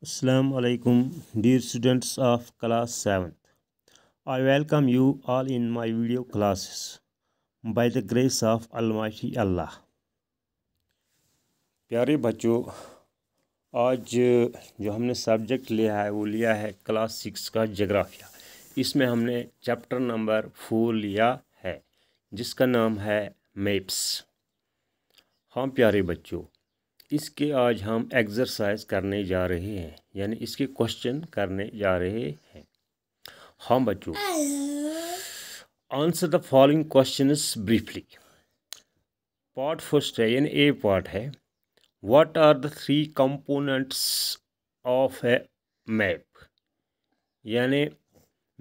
Assalamualaikum dear students of class 7th I welcome you all in my video classes by the grace of almighty Allah प्यारे बच्चों आज जो हमने subject लिया है वो लिया है क्लास सिक्स का जग्राफिया इसमें हमने चैप्टर नंबर फोर लिया है जिसका नाम है मैप्स हाँ प्यारे बच्चों इसके आज हम एक्सरसाइज करने जा रहे हैं यानी इसके क्वेश्चन करने जा रहे हैं हाँ बच्चों answer the following question briefly part first है यानी ए पार्ट है what are the three components of a map यानी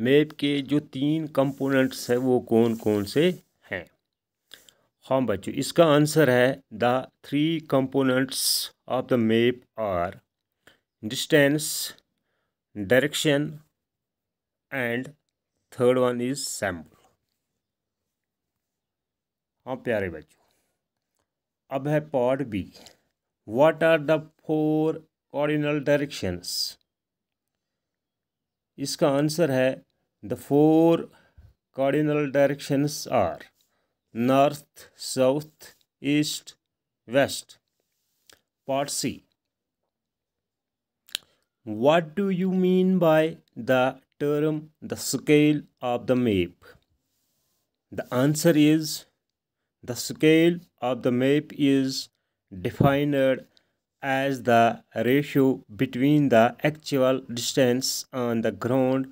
मैप के जो तीन कंपोनेंट्स हैं वो कौन कौन से हाँ बच्चों इसका आंसर है the three components of the map are distance direction and third one is symbol हाँ प्यारे बच्चों अब है part B what are the four cardinal directions इसका आंसर है the four cardinal directions are north, south, east, west. Part C. What do you mean by the term the scale of the map? The answer is the scale of the map is defined as the ratio between the actual distance on the ground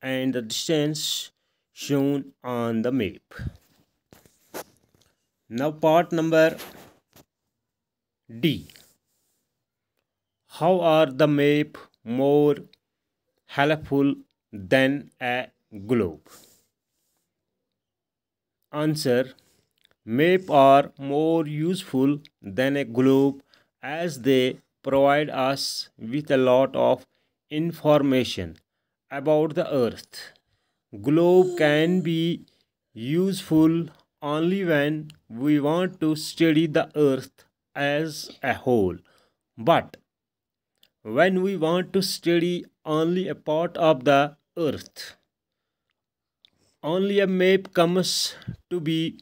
and the distance shown on the map now part number d how are the map more helpful than a globe answer map are more useful than a globe as they provide us with a lot of information about the earth globe can be useful only when we want to study the earth as a whole. But when we want to study only a part of the earth, only a map comes to be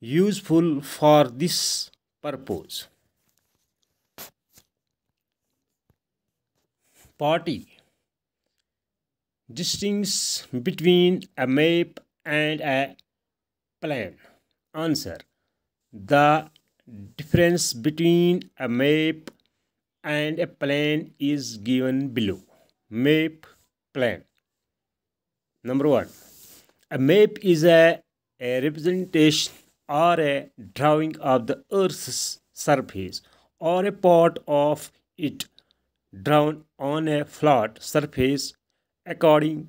useful for this purpose. Party distinguishes between a map and a plan. Answer. The difference between a map and a plan is given below. Map, plan. Number one. A map is a, a representation or a drawing of the Earth's surface or a part of it drawn on a flat surface according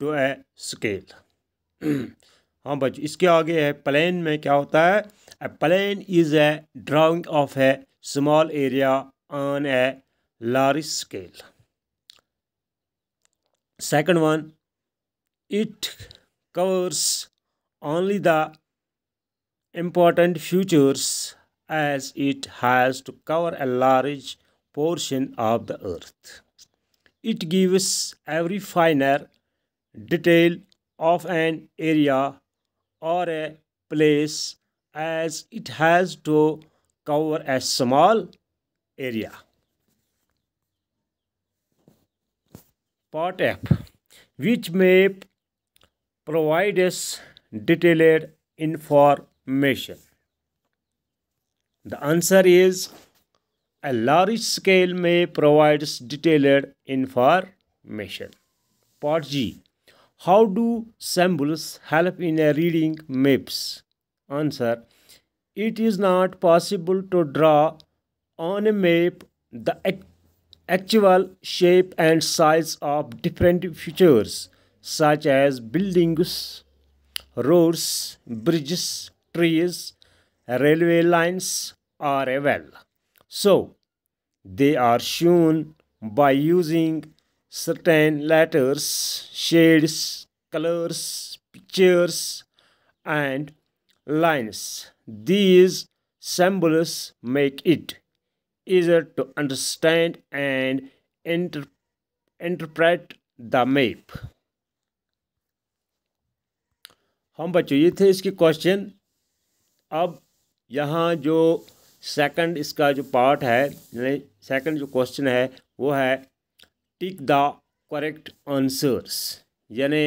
to a scale. हाँ भाई इसके आगे है plane में क्या होता है a plan is a drawing of a small area on a large scale second one it covers only the important features as it has to cover a large portion of the earth it gives every finer detail of an area or a place as it has to cover a small area. Part F, which may provide us detailed information. The answer is a large scale may provides detailed information. Part G, how do symbols help in reading maps? Answer. It is not possible to draw on a map the actual shape and size of different features such as buildings, roads, bridges, trees, railway lines or a well. So, they are shown by using certain letters, shades, colors, pictures, and lines. These symbols make it easier to understand and inter interpret the map हम बच्चों ये थे इसके question अब यहाँ जो second इसका जो पार्ट है यानी सेकंड जो क्वेश्चन है वो है टिक द करेक्ट आंसर्स यानी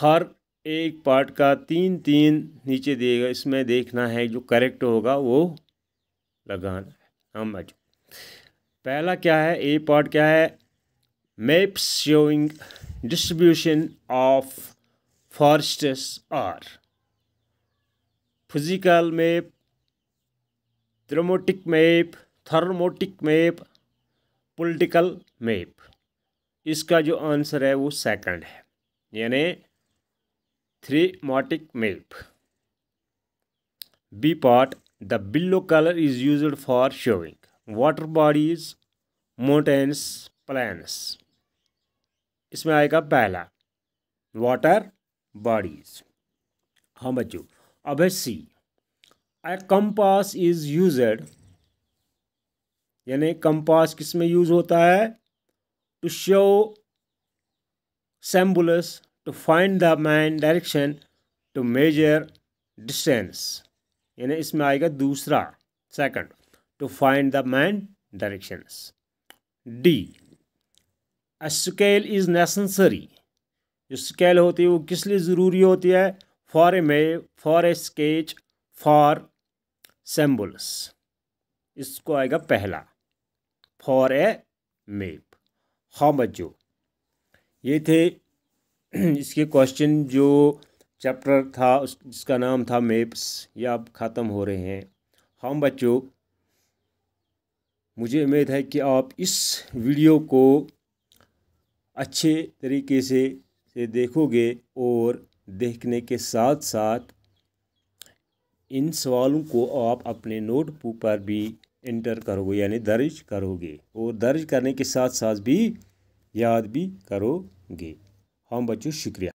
हर एक पार्ट का तीन तीन नीचे देगा इसमें देखना है जो करेक्ट होगा वो लगाना है हम बाजू पहला क्या है ए पार्ट क्या है maps showing distribution of forests are physical map thematic map thematic map political map इसका जो आंसर है वो सेकंड है यानी thematic map B part the blue colour is used for showing water bodies mountains plains इसमें आएगा पहला water bodies हाँ बच्चों अब है C a compass is used यानी कंपास किस में यूज होता है to show symbols to find the main direction to measure distance यानी इसमें आएगा दूसरा second to find the main directions D a scale is necessary जो स्केल होती है वो किस लिए ज़रूरी होती है for a map for a sketch for symbols इसको आएगा पहला फॉर ए मेप हाँ बच्चों ये थे इसके क्वेश्चन जो चैप्टर था उस जिसका नाम था मेप्स ये अब ख़त्म हो रहे हैं हम बच्चों मुझे उम्मीद है कि आप इस वीडियो को अच्छे तरीके से से देखोगे और देखने के साथ साथ इन सवालों को आप अपने नोटबुक पर भी इंटर करोगे यानी दर्ज करोगे और दर्ज करने के साथ साथ भी याद भी करोगे हम बच्चों शुक्रिया